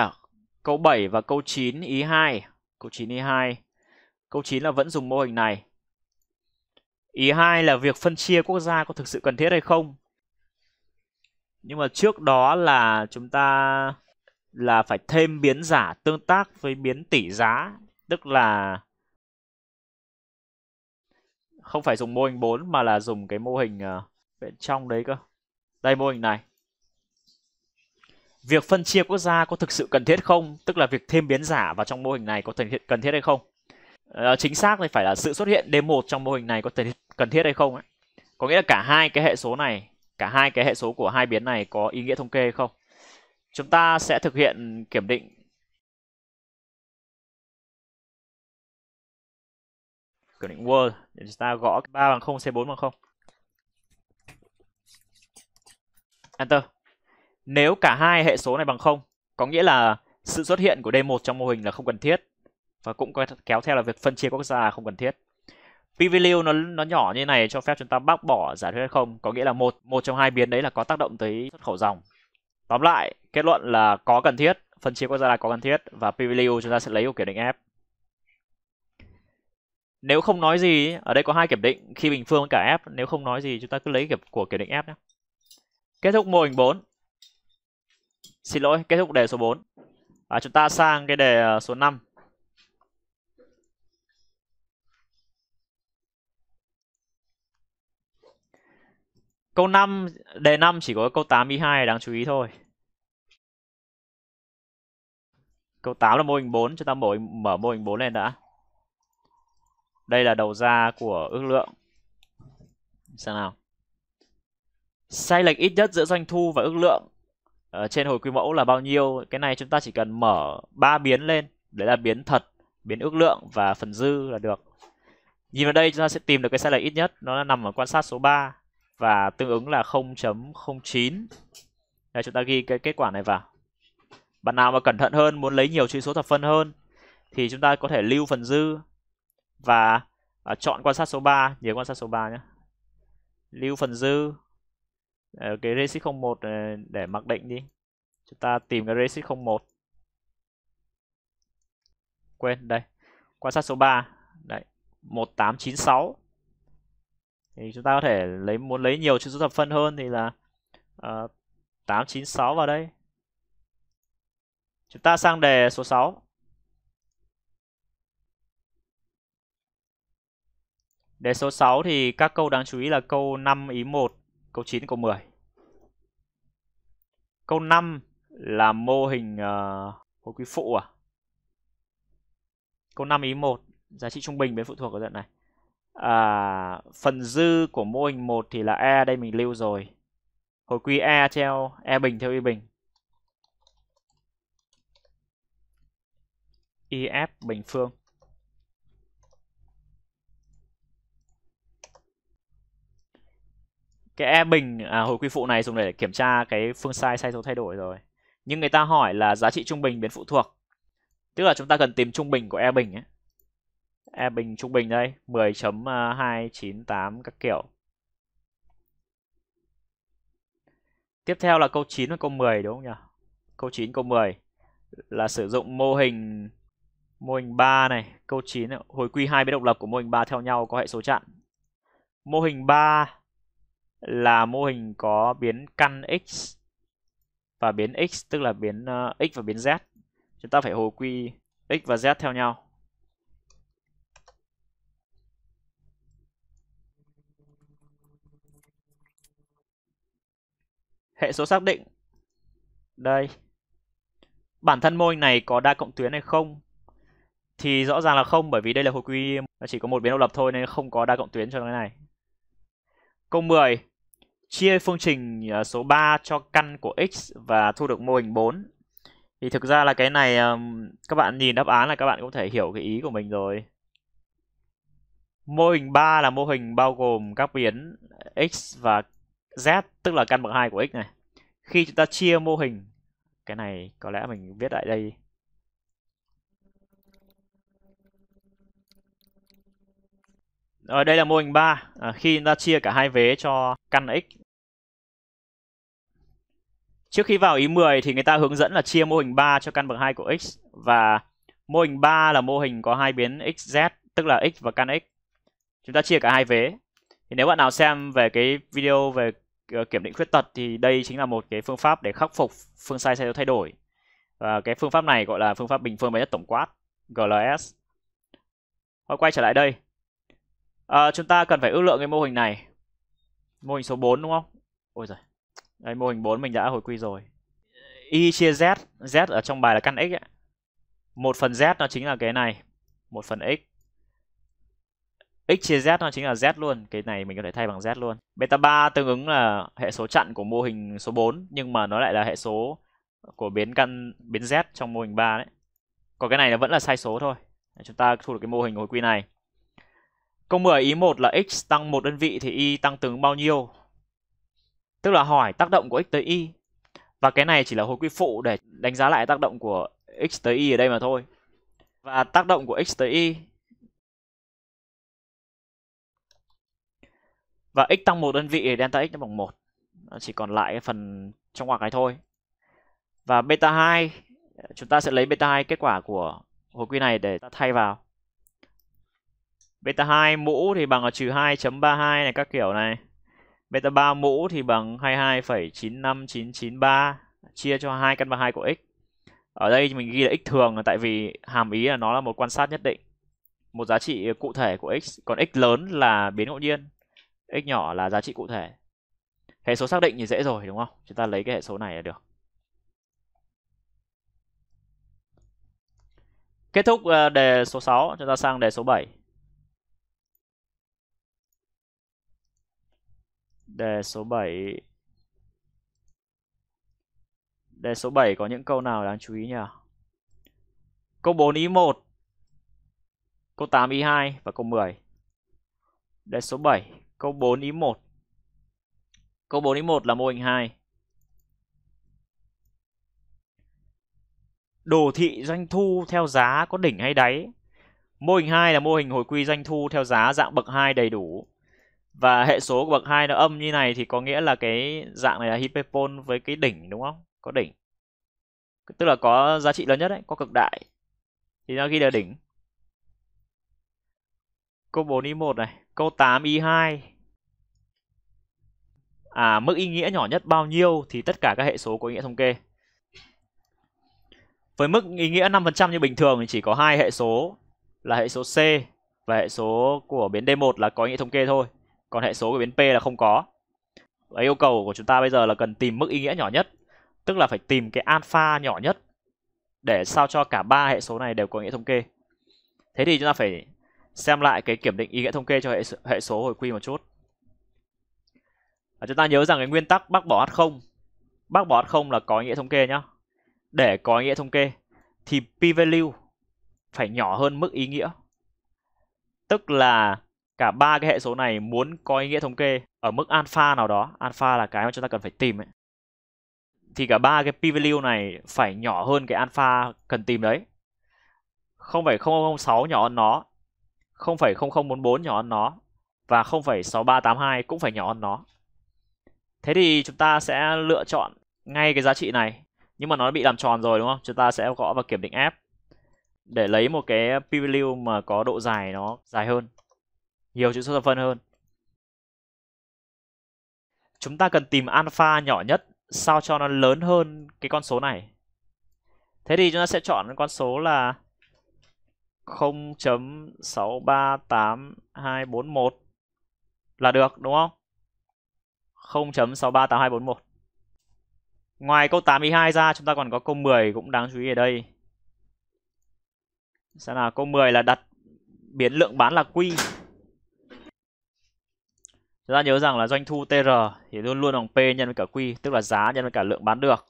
câu 7 và câu 9 ý 2 câu 9 ý 2 câu 9 là vẫn dùng mô hình này ý 2 là việc phân chia quốc gia có thực sự cần thiết hay không nhưng mà trước đó là chúng ta là phải thêm biến giả tương tác với biến tỷ giá tức là không phải dùng mô hình 4 mà là dùng cái mô hình ờ, bên trong đấy cơ đây mô hình này việc phân chia quốc gia có thực sự cần thiết không tức là việc thêm biến giả vào trong mô hình này có cần thiết hay không à, chính xác thì phải là sự xuất hiện d1 trong mô hình này có cần thiết hay không ấy. có nghĩa là cả hai cái hệ số này cả hai cái hệ số của hai biến này có ý nghĩa thống kê hay không chúng ta sẽ thực hiện kiểm định kiểm định word để chúng ta gõ 3 bằng 0 C4 bằng 0 Enter nếu cả hai hệ số này bằng 0 có nghĩa là sự xuất hiện của D1 trong mô hình là không cần thiết và cũng kéo theo là việc phân chia quốc gia không cần thiết p-value nó nó nhỏ như này cho phép chúng ta bác bỏ giả thuyết không có nghĩa là một một trong hai biến đấy là có tác động tới xuất khẩu dòng tóm lại kết luận là có cần thiết phân chia quốc gia là có cần thiết và PVLU chúng ta sẽ lấy một kiểm định F nếu không nói gì ở đây có hai kiểm định khi bình phương cả F nếu không nói gì chúng ta cứ lấy kiểm của kiểm định F nhé kết thúc mô hình 4 xin lỗi kết thúc đề số 4 và chúng ta sang cái đề ờ, số 5 Câu 5, đề 5 chỉ có câu 82 đáng chú ý thôi. Câu 8 là mô hình 4, chúng ta mở, mở mô hình 4 lên đã. Đây là đầu ra của ước lượng. Xem nào. Sai lệch ít nhất giữa doanh thu và ước lượng ở ờ, trên hồi quy mẫu là bao nhiêu. Cái này chúng ta chỉ cần mở ba biến lên. Đấy là biến thật, biến ước lượng và phần dư là được. Nhìn vào đây chúng ta sẽ tìm được cái sai lệch ít nhất. Nó nằm ở quan sát số 3 và tương ứng là 0.09 đây chúng ta ghi cái kết quả này vào bạn nào mà cẩn thận hơn muốn lấy nhiều chữ số thập phân hơn thì chúng ta có thể lưu phần dư và à, chọn quan sát số 3 nhớ quan sát số 3 nhé lưu phần dư ở ờ, cái receipt 01 ờ, để mặc định đi chúng ta tìm cái receipt 01 quên đây quan sát số 3 đấy 1896 thì chúng ta có thể lấy muốn lấy nhiều chữ số thập phân hơn thì là ờ, uh, 896 vào đây chúng ta sang đề số 6 đề số 6 thì các câu đáng chú ý là câu 5 ý 1 câu 9 câu 10 câu 5 là mô hình uh, hồi quý phụ à câu 5 ý 1 giá trị trung bình biến phụ thuộc ở đoạn này à, phần dư của mô hình 1 thì là E đây mình lưu rồi hồi quy E theo E bình theo Y bình IF bình phương cái E bình à, hồi quy phụ này dùng để kiểm tra cái phương sai sai số thay đổi rồi nhưng người ta hỏi là giá trị trung bình biến phụ thuộc tức là chúng ta cần tìm trung bình của E bình ấy e bình trung bình đây 10.298 à, các kiểu tiếp theo là câu 9 và câu 10 đúng không nhỉ câu 9 câu 10 là sử dụng mô hình mô hình 3 này câu 9 hồi quy hai biến độc lập của mô hình 3 theo nhau có hệ số chặn mô hình 3 là mô hình có biến căn x và biến x tức là biến uh, x và biến z chúng ta phải hồi quy x và z theo nhau hệ số xác định đây bản thân mô hình này có đa cộng tuyến hay không thì rõ ràng là không bởi vì đây là hồi quy chỉ có một biến độc lập thôi nên không có đa cộng tuyến cho cái này câu 10 chia phương trình ờ, số 3 cho căn của x và thu được mô hình 4 thì thực ra là cái này các bạn nhìn đáp án là các bạn cũng thể hiểu cái ý của mình rồi mô hình 3 là mô hình bao gồm các biến x và z tức là căn bậc 2 của x này. Khi chúng ta chia mô hình cái này có lẽ mình viết lại đây. Ở đây là mô hình 3. À, khi chúng ta chia cả hai vế cho căn x. Trước khi vào ý 10 thì người ta hướng dẫn là chia mô hình 3 cho căn bậc 2 của x và mô hình 3 là mô hình có hai biến xz tức là x và căn x. Chúng ta chia cả hai vế thì nếu bạn nào xem về cái video về ờ, kiểm định khuyết tật thì đây chính là một cái phương pháp để khắc phục phương sai xe thay đổi và cái phương pháp này gọi là phương pháp bình phương và nhất tổng quát GLS Thôi quay trở lại đây à, chúng ta cần phải ước lượng cái mô hình này mô hình số 4 đúng không ôi giời đây mô hình 4 mình đã hồi quy rồi y chia z z ở trong bài là căn x ấy. một phần z nó chính là cái này một phần x x chia z nó chính là z luôn cái này mình có thể thay bằng z luôn beta 3 tương ứng là hệ số chặn của mô hình số 4 nhưng mà nó lại là hệ số của biến căn biến z trong mô hình 3 đấy còn cái này là vẫn là sai số thôi chúng ta thu được cái mô hình hồi quy này câu 10 ý 1 là x tăng một đơn vị thì y tăng tương bao nhiêu tức là hỏi tác động của x tới y và cái này chỉ là hồi quy phụ để đánh giá lại tác động của x tới y ở đây mà thôi và tác động của x tới y và x tăng một đơn vị thì delta x nó bằng một chỉ còn lại cái phần trong ngoặc này thôi và beta 2 chúng ta sẽ lấy beta 2 kết quả của hồi quy này để ta thay vào beta 2 mũ thì bằng là trừ 2.32 này các kiểu này beta 3 mũ thì bằng 22,95993 chia cho hai căn bằng hai của x ở đây mình ghi là x thường là tại vì hàm ý là nó là một quan sát nhất định một giá trị cụ thể của x còn x lớn là biến ngẫu nhiên x nhỏ là giá trị cụ thể hệ số xác định thì dễ rồi đúng không chúng ta lấy cái hệ số này là được kết thúc ờ, đề số 6 chúng ta sang đề số 7 đề số 7 đề số 7 có những câu nào đáng chú ý nhỉ câu 4 ý 1 câu 8 ý 2 và câu 10 đề số 7 Câu 4 ý 1. Câu 4 ý 1 là mô hình 2. Đồ thị doanh thu theo giá có đỉnh hay đáy. Mô hình 2 là mô hình hồi quy doanh thu theo giá dạng bậc 2 đầy đủ. Và hệ số của bậc 2 nó âm như này thì có nghĩa là cái dạng này là hyperpole với cái đỉnh đúng không? Có đỉnh. Tức là có giá trị lớn nhất đấy, có cực đại. Thì nó ghi là đỉnh. Câu 4 y 1 này, câu 8 y 2 à, mức ý nghĩa nhỏ nhất bao nhiêu thì tất cả các hệ số có ý nghĩa thống kê. Với mức ý nghĩa 5% như bình thường thì chỉ có hai hệ số là hệ số C và hệ số của biến D1 là có ý nghĩa thống kê thôi. Còn hệ số của biến P là không có. Và yêu cầu của chúng ta bây giờ là cần tìm mức ý nghĩa nhỏ nhất, tức là phải tìm cái alpha nhỏ nhất để sao cho cả ba hệ số này đều có ý nghĩa thống kê. Thế thì chúng ta phải xem lại cái kiểm định ý nghĩa thống kê cho hệ số, hệ số hồi quy một chút à, chúng ta nhớ rằng cái nguyên tắc bác bỏ h0 bác bỏ h0 là có ý nghĩa thống kê nhá để có ý nghĩa thống kê thì p value phải nhỏ hơn mức ý nghĩa tức là cả ba cái hệ số này muốn có ý nghĩa thống kê ở mức alpha nào đó alpha là cái mà chúng ta cần phải tìm ấy thì cả ba cái p value này phải nhỏ hơn cái alpha cần tìm đấy không phải 0,006 nhỏ hơn nó không phải 0,0044 nhỏ hơn nó và 0,6382 cũng phải nhỏ hơn nó Thế thì chúng ta sẽ lựa chọn ngay cái giá trị này. Nhưng mà nó bị làm tròn rồi đúng không? Chúng ta sẽ gõ vào kiểm định F để lấy một cái p-value mà có độ dài nó dài hơn. Nhiều chữ số thập phân hơn. Chúng ta cần tìm alpha nhỏ nhất sao cho nó lớn hơn cái con số này. Thế thì chúng ta sẽ chọn con số là 0.638241 là được đúng không? 0.638241. Ngoài câu 82 ra chúng ta còn có câu 10 cũng đáng chú ý ở đây. Sẽ là câu 10 là đặt biến lượng bán là Q. Chúng ta nhớ rằng là doanh thu TR thì luôn luôn bằng P nhân với cả Q, tức là giá nhân với cả lượng bán được.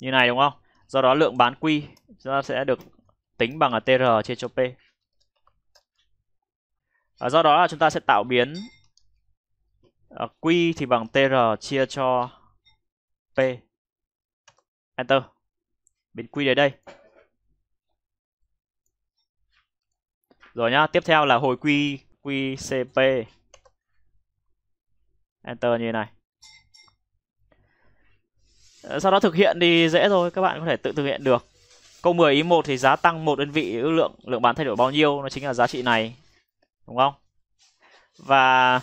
Như này đúng không? Do đó lượng bán Q chúng ta sẽ được tính bằng là TR chia cho P à, do đó là chúng ta sẽ tạo biến à, ờ, q thì bằng tr chia cho p enter biến q đến đây rồi nhá tiếp theo là hồi q qcp enter như này ờ, sau đó thực hiện thì dễ rồi các bạn có thể tự thực hiện được câu 10 ý 1 thì giá tăng một đơn vị ước lượng lượng bán thay đổi bao nhiêu nó chính là giá trị này đúng không và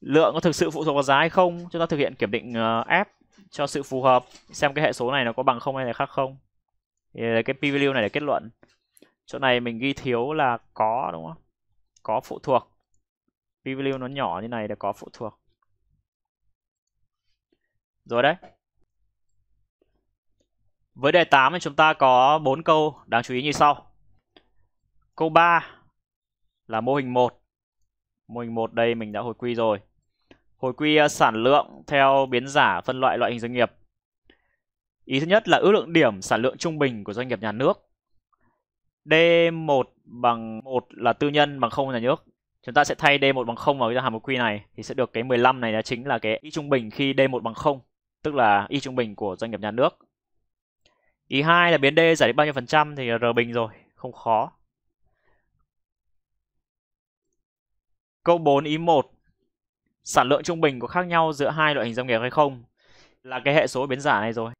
lượng có thực sự phụ thuộc vào giá hay không chúng ta thực hiện kiểm định f ờ, cho sự phù hợp xem cái hệ số này nó có bằng không hay là khác không thì cái p value này để kết luận chỗ này mình ghi thiếu là có đúng không có phụ thuộc p value nó nhỏ như này là có phụ thuộc rồi đấy với đề 8 thì chúng ta có bốn câu đáng chú ý như sau câu 3 là mô hình 1. Mô hình 1 đây mình đã hồi quy rồi. Hồi quy ờ, sản lượng theo biến giả phân loại loại hình doanh nghiệp. Ý thứ nhất là ước lượng điểm sản lượng trung bình của doanh nghiệp nhà nước. D1 bằng 1 là tư nhân bằng 0 nhà nước. Chúng ta sẽ thay D1 bằng 0 vào cái hàm hồi quy này thì sẽ được cái 15 này là chính là cái y trung bình khi D1 bằng 0, tức là y trung bình của doanh nghiệp nhà nước. Ý 2 là biến D giải đến bao nhiêu phần trăm thì R bình rồi, không khó. Câu 4 ý 1. Sản lượng trung bình có khác nhau giữa hai loại hình doanh nghiệp hay không? Là cái hệ số biến giả này rồi.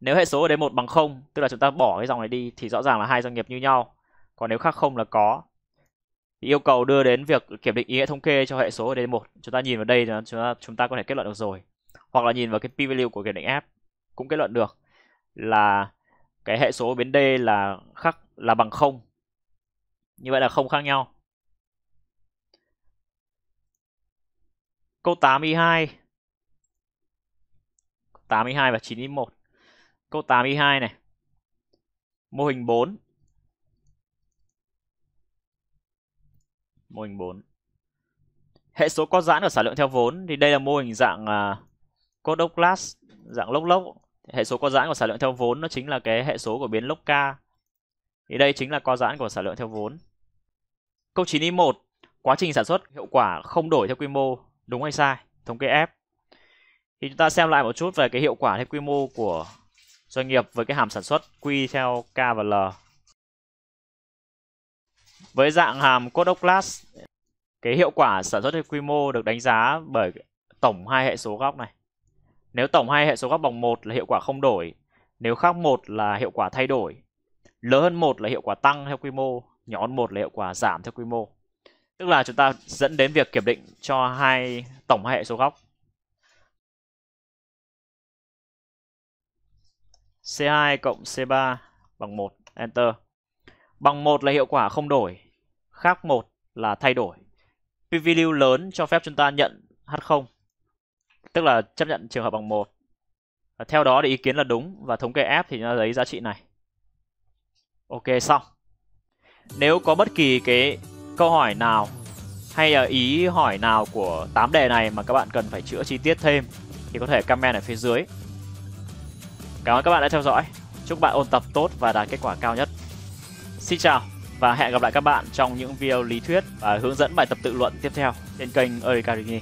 Nếu hệ số ở đây một bằng 0, tức là chúng ta bỏ cái dòng này đi thì rõ ràng là hai doanh nghiệp như nhau. Còn nếu khác không là có. yêu cầu đưa đến việc kiểm định ý nghĩa thống kê cho hệ số ở đây một. Chúng ta nhìn vào đây chúng ta chúng ta có thể kết luận được rồi. Hoặc là nhìn vào cái p value của kiểm định F cũng kết luận được là cái hệ số biến D là khác là bằng 0. Như vậy là không khác nhau. Câu 82 82 và 91 Câu 82 này Mô hình 4 Mô hình 4 Hệ số có giãn ở sản lượng theo vốn Thì đây là mô hình dạng uh, Code of class Dạng lốc lốc Hệ số có giãn của sản lượng theo vốn Nó chính là cái hệ số của biến lốc K Thì đây chính là co giãn của sản lượng theo vốn Câu 91 Quá trình sản xuất hiệu quả không đổi theo quy mô đúng hay sai thống kê F thì chúng ta xem lại một chút về cái hiệu quả hay quy mô của doanh nghiệp với cái hàm sản xuất Q theo K và L với dạng hàm code of class cái hiệu quả sản xuất hay quy mô được đánh giá bởi tổng hai hệ số góc này nếu tổng hai hệ số góc bằng một là hiệu quả không đổi nếu khác một là hiệu quả thay đổi lớn hơn một là hiệu quả tăng theo quy mô nhỏ hơn một là hiệu quả giảm theo quy mô Tức là chúng ta dẫn đến việc kiểm định cho hai tổng hai hệ số góc. C2 cộng C3 bằng 1, Enter. Bằng 1 là hiệu quả không đổi, khác 1 là thay đổi. p-value lớn cho phép chúng ta nhận H0, tức là chấp nhận trường hợp bằng 1. Và theo đó thì ý kiến là đúng và thống kê F thì nó lấy giá trị này. Ok xong. Nếu có bất kỳ cái câu hỏi nào hay là ờ, ý hỏi nào của 8 đề này mà các bạn cần phải chữa chi tiết thêm thì có thể comment ở phía dưới. Cảm ơn các bạn đã theo dõi. Chúc bạn ôn tập tốt và đạt kết quả cao nhất. Xin chào và hẹn gặp lại các bạn trong những video lý thuyết và hướng dẫn bài tập tự luận tiếp theo trên kênh Erikarini.